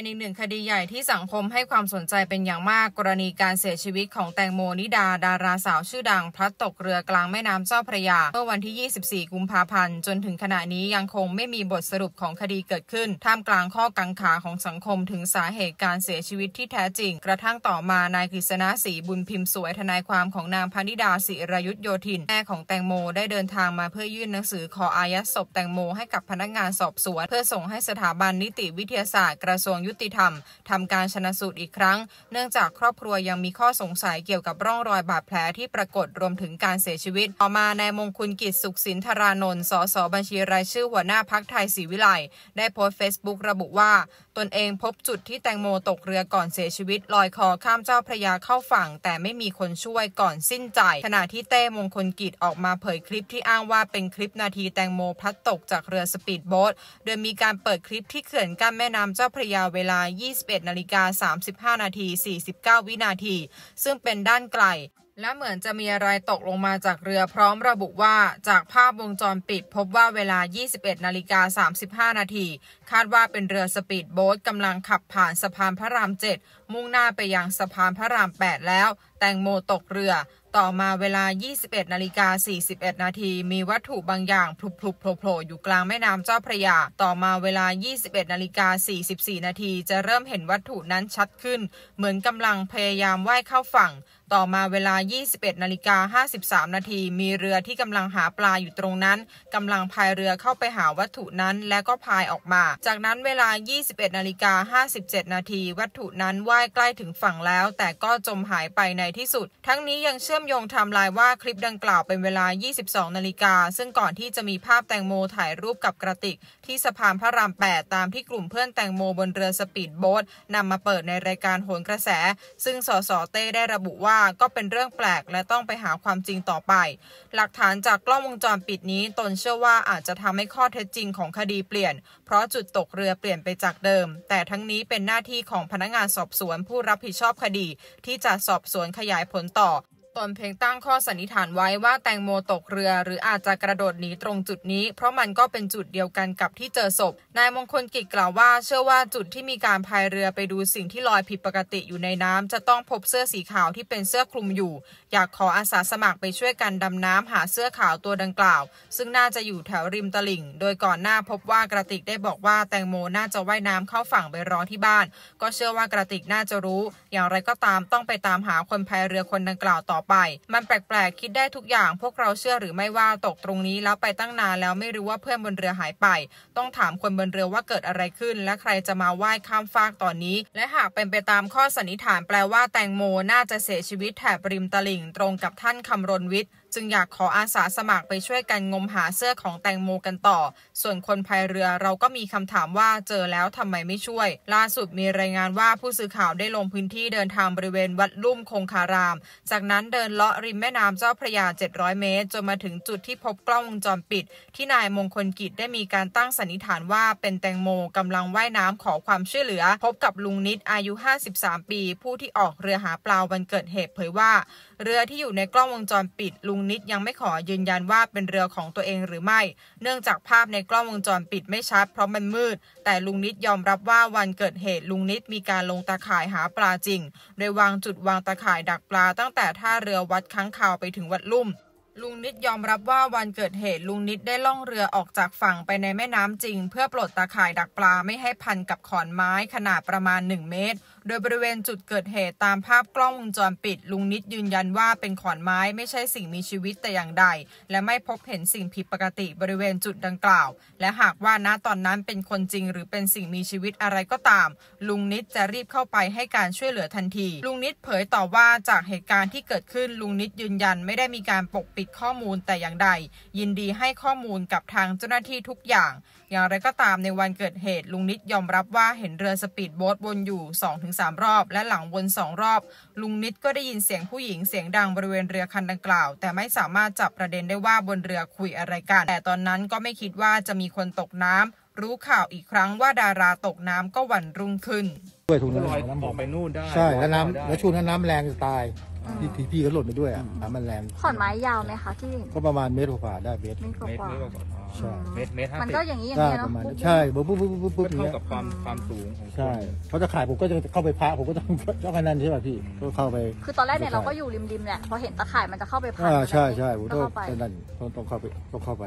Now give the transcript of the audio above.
็นอีกหนึ่งคดีใหญ่ที่สังคมให้ความสนใจเป็นอย่างมากกรณีการเสียชีวิตของแตงโมนิดาดาราสาวชื่อดังพลัดตกเรือกลางแม่น้ำเจ้าพระยาเมื่อวันที่ 24 กุมภาพันธ์ จนถึงขณะนี้ยังคงไม่มีบทสรุปของคดีเกิดขึ้น ท่ามกลางข้อกังขาของสังคมถึงสาเหตุการเสียชีวิตที่แท้จริง กระทั่งต่อมานายกฤษณะศรีบุญพิมพ์สวยทนายความของนางพนิดาศิรยุทธโยธินแม่ของแตงโมได้เดินทางมาเพื่อยื่นหนังสือขออายัดศพแตงโม ให้กับพนักงานสอบสวนเพื่อส่งให้สถาบันนิติวิทยาศาสตร์กระทรวงยุติธรรมทำการชนะสูตรอีกครั้ง เนื่องจากครอบครัวยังมีข้อสงสัยเกี่ยวกับร่องรอยบาดแผลที่ปรากฏรวมถึงการเสียชีวิตต่อมานายมงคลกิจสุขสินธารานนท์ สสบัญชีรายชื่อหัวหน้าพักไทยศรีวิไล ได้โพสต์เฟซบุ๊กระบุว่าตนเองพบจุดที่แตงโมตกเรือก่อนเสียชีวิต ลอยคอข้ามเจ้าพระยาเข้าฝั่งแต่ไม่มีคนช่วยก่อนสิ้นใจ ขณะที่เต้มงคลกิจออกมาเผยคลิปที่อ้างว่าเป็นคลิปนาทีแตงโมพลัดตกจากเรือสปีดโบ๊ท โดยมีการเปิดคลิปที่เขื่อนกั้นแม่น้ำเจ้าพระยาเวลา 21 นาฬิกา 35 นาที 49 วินาที ซึ่งเป็นด้านไกล และเหมือนจะมีอะไรตกลงมาจากเรือพร้อมระบุว่าจากภาพวงจรปิดพบว่าเวลา 21 นาฬิกา 35 นาที คาดว่าเป็นเรือสปีดโบ๊ทกำลังขับผ่านสะพานพระราม 7 มุ่งหน้าไปยังสะพานพระราม 8 แล้วแตงโมตกเรือต่อมาเวลา 21 นาฬิกา 41 นาที มีวัตถุบางอย่าง พลุบพลุบโผล่ๆอยู่กลางแม่น้ำเจ้าพระยา ต่อมาเวลา 21 นาฬิกา 44 นาที จะเริ่มเห็นวัตถุนั้นชัดขึ้น เหมือนกำลังพยายามว่ายเข้าฝั่งต่อมาเวลา 21 นาฬิกา 53 นาที มีเรือที่กำลังหาปลาอยู่ตรงนั้น กำลังพายเรือเข้าไปหาวัตถุนั้น และก็พายออกมา จากนั้นเวลา 21 นาฬิกา 57 นาที วัตถุนั้นว่ายใกล้ถึงฝั่งแล้ว แต่ก็จมหายไปในที่สุด ทั้งนี้ยังเชื่อมโยงไทม์ไลน์ว่าคลิปดังกล่าวเป็นเวลา 22 นาฬิกา ซึ่งก่อนที่จะมีภาพแตงโมถ่ายรูปกับกระติก ที่สะพานพระราม 8 ตามที่กลุ่มเพื่อนแตงโมบนเรือสปีดโบ๊ทนำมาเปิดในรายการโหนกระแส ซึ่งสสเต้ได้ระบุว่าาก็เป็นเรื่องแปลกและต้องไปหาความจริงต่อไป หลักฐานจากกล้องวงจรปิดนี้ตนเชื่อว่าอาจจะทำให้ข้อเท็จจริงของคดีเปลี่ยน เพราะจุดตกเรือเปลี่ยนไปจากเดิม แต่ทั้งนี้เป็นหน้าที่ของพนักงานสอบสวนผู้รับผิดชอบคดี ที่จะสอบสวนขยายผลต่อตนเพียงตั้งข้อสันนิษฐานไว้ว่าแตงโมตกเรือหรืออาจจะกระโดดหนีตรงจุดนี้ เพราะมันก็เป็นจุดเดียวกันกับที่เจอศพนายมงคลกิจกล่าวว่า เชื่อว่าจุดที่มีการพายเรือไปดูสิ่งที่ลอยผิดปกติอยู่ในน้ำจะต้องพบเสื้อสีขาวที่เป็นเสื้อคลุมอยู่อยากขออาสาสมัครไปช่วยกันดำน้ำหาเสื้อขาวตัวดังกล่าว ซึ่งน่าจะอยู่แถวริมตลิ่ง โดยก่อนหน้าพบว่ากระติกได้บอกว่าแตงโมน่าจะว่ายน้ำเข้าฝั่งไปรอที่บ้าน ก็เชื่อว่ากระติกน่าจะรู้ อย่างไรก็ตามต้องไปตามหาคนพายเรือคนดังกล่าวต่อไปมันแปลกๆ คิดได้ทุกอย่าง พวกเราเชื่อหรือไม่ว่าตกตรงนี้แล้วไปตั้งนานแล้วไม่รู้ว่าเพื่อนบนเรือหายไป ต้องถามคนบนเรือว่าเกิดอะไรขึ้นและใครจะมาไหว้ข้ามฟากตอนนี้ และหากเป็นไปตามข้อสันนิษฐานแปลว่าแตงโมน่าจะเสียชีวิตแถบริมตลิ่งตรงกับท่านคำรณวิทย์จึงอยากขออาสาสมัครไปช่วยกันงมหาเสื้อของแตงโมกันต่อ ส่วนคนพายเรือเราก็มีคำถามว่าเจอแล้วทำไมไม่ช่วย ล่าสุดมีรายงานว่าผู้สื่อข่าวได้ลงพื้นที่เดินทางบริเวณวัดลุ่มคงคาราม จากนั้นเดินเลาะริมแม่น้ำเจ้าพระยา 700 เมตร จนมาถึงจุดที่พบกล้องวงจรปิด ที่นายมงคลกิจได้มีการตั้งสันนิษฐานว่า เป็นแตงโมกำลังว่ายน้ำขอความช่วยเหลือ พบกับลุงนิดอายุ 53 ปี ผู้ที่ออกเรือหาปลาวันเกิดเหตุเผยว่า เรือที่อยู่ในกล้องวงจรปิดลุงงนิดยังไม่ขอยืนยันว่าเป็นเรือของตัวเองหรือไม่ เนื่องจากภาพในกล้องวงจรปิดไม่ชัด เพราะมันมืด แต่ลุงนิดยอมรับว่าวันเกิดเหตุลุงนิดมีการลงตาข่ายหาปลาจริงโดยวางจุดวางตาข่ายดักปลาตั้งแต่ท่าเรือวัดค้างคาวไปถึงวัดลุ่ม ลุงนิดยอมรับว่าวันเกิดเหตุลุงนิดได้ล่องเรือออกจากฝั่งไปในแม่น้ำจริง เพื่อปลดตาข่ายดักปลาไม่ให้พันกับขอนไม้ขนาดประมาณ 1 เมตรโดยบริเวณจุดเกิดเหตุตามภาพกล้องวงจรปิด ลุงนิดยืนยันว่าเป็นขอนไม้ไม่ใช่สิ่งมีชีวิตแต่อย่างใดและไม่พบเห็นสิ่งผิดปกติบริเวณจุดดังกล่าวและหากว่าณตอนนั้นเป็นคนจริงหรือเป็นสิ่งมีชีวิตอะไรก็ตาม ลุงนิดจะรีบเข้าไปให้การช่วยเหลือทันที ลุงนิดเผยต่อว่าจากเหตุการณ์ที่เกิดขึ้นลุงนิดยืนยันไม่ได้มีการปกปิดข้อมูลแต่อย่างใดยินดีให้ข้อมูลกับทางเจ้าหน้าที่ทุกอย่างอย่างไรก็ตามในวันเกิดเหตุลุงนิดยอมรับว่าเห็นเรือสปีดโบ๊ทวนอยู่2ง3รอบและหลังวน 2 รอบ ลุงนิดก็ได้ยินเสียงผู้หญิงเสียงดังบริเวณเรือคันดังกล่าว แต่ไม่สามารถจับประเด็นได้ว่าบนเรือคุยอะไรกันแต่ตอนนั้นก็ไม่คิดว่าจะมีคนตกน้ำ รู้ข่าวอีกครั้งว่าดาราตกน้ำก็วันรุ่งขึ้น ด้วยทุนลอยน้ำออกไปนู่นได้ใช่แล้วน้ำแล้วช่วงนั้นน้ำแรงจะตายที่พี่เขาหล่นไปด้วยอ่ะน้ำมันแรงขอนไม้ยาวไหมคะที่ก็ประมาณเมตรกว่าได้เมตรเมตรกว่าใช่เมตรเมตรมันก็อย่างนี้ อย่างนี้เนาะใช่ปุ๊บปุ๊บปุ๊บปุ๊บปุ๊บก็เท่ากับความความสูงของใช่เขาจะขายผมก็จะเข้าไปพระผมก็ต้องต้องอันั่นใช่ป่ะพี่ก็เข้าไป คือตอนแรกเนี่ยเราก็อยู่ริมริมแหละพอเห็นตะข่ายมันจะเข้าไปพระอ่าใช่ใช่ผมต้องเข้าไปนั่นต้องต้องเข้าไปต้องเข้าไป